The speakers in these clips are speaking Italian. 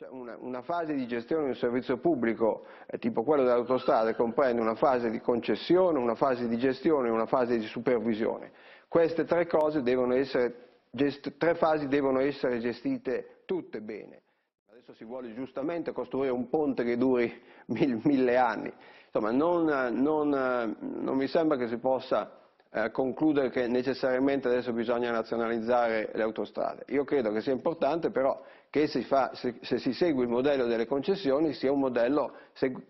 Cioè, una, una, fase di gestione di un servizio pubblico eh, tipo quello dell'autostrada comprende una fase di concessione, una fase di gestione e una fase di supervisione. Queste tre, essere, gest, tre fasi devono essere gestite tutte bene. Adesso si vuole giustamente costruire un ponte che duri mille, mille anni. Insomma, non, non, non mi sembra che si possa eh, concludere che necessariamente adesso bisogna nazionalizzare le autostrade. Io credo che sia importante però che si fa, se, se, si segue il modello delle concessioni sia un modello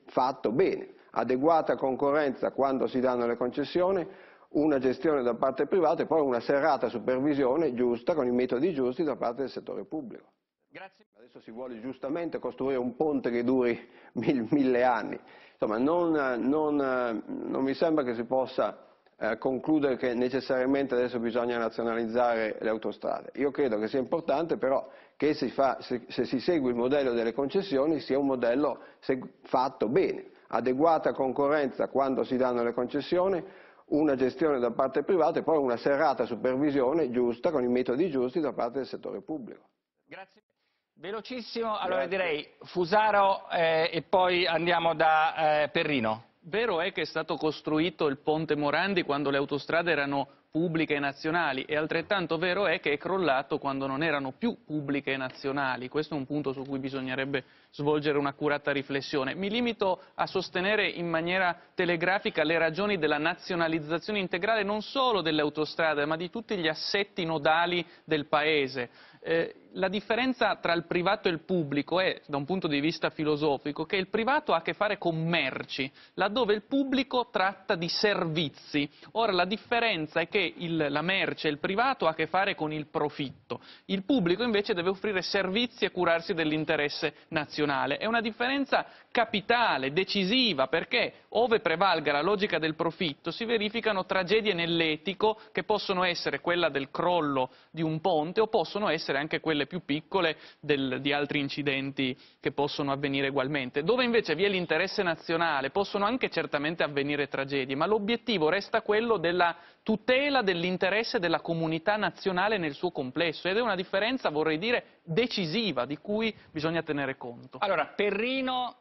fatto bene, adeguata concorrenza quando si danno le concessioni, una gestione da parte privata e poi una serrata supervisione giusta con i metodi giusti da parte del settore pubblico. Grazie. Adesso si vuole giustamente costruire un ponte che duri mille anni, insomma non, non, non mi sembra che si possa eh, concludere che necessariamente adesso bisogna nazionalizzare le autostrade. Io credo che sia importante però che si fa, se, se, si segue il modello delle concessioni sia un modello fatto bene, adeguata concorrenza quando si danno le concessioni, una gestione da parte privata e poi una serrata supervisione giusta con i metodi giusti da parte del settore pubblico. Grazie. Velocissimo, allora Grazie. direi Fusaro eh, e poi andiamo da eh, Perrino. Vero è che è stato costruito il ponte Morandi quando le autostrade erano pubbliche e nazionali e altrettanto vero è che è crollato quando non erano più pubbliche e nazionali. Questo è un punto su cui bisognerebbe svolgere un'accurata riflessione. Mi limito a sostenere in maniera telegrafica le ragioni della nazionalizzazione integrale non solo delle autostrade ma di tutti gli assetti nodali del Paese. Eh, la differenza tra il privato e il pubblico è, da un punto di vista filosofico, che il privato ha a che fare con merci, laddove il pubblico tratta di servizi. Ora, la differenza è che perché il, la merce, il privato ha a che fare con il profitto, il pubblico invece deve offrire servizi e curarsi dell'interesse nazionale. È una differenza capitale, decisiva, perché ove prevalga la logica del profitto si verificano tragedie nell'etico che possono essere quella del crollo di un ponte o possono essere anche quelle più piccole del, di altri incidenti che possono avvenire ugualmente. Dove invece vi è l'interesse nazionale possono anche certamente avvenire tragedie, ma l'obiettivo resta quello della tutela tutela dell'interesse della comunità nazionale nel suo complesso ed è una differenza, vorrei dire, decisiva di cui bisogna tenere conto. Allora, Perrino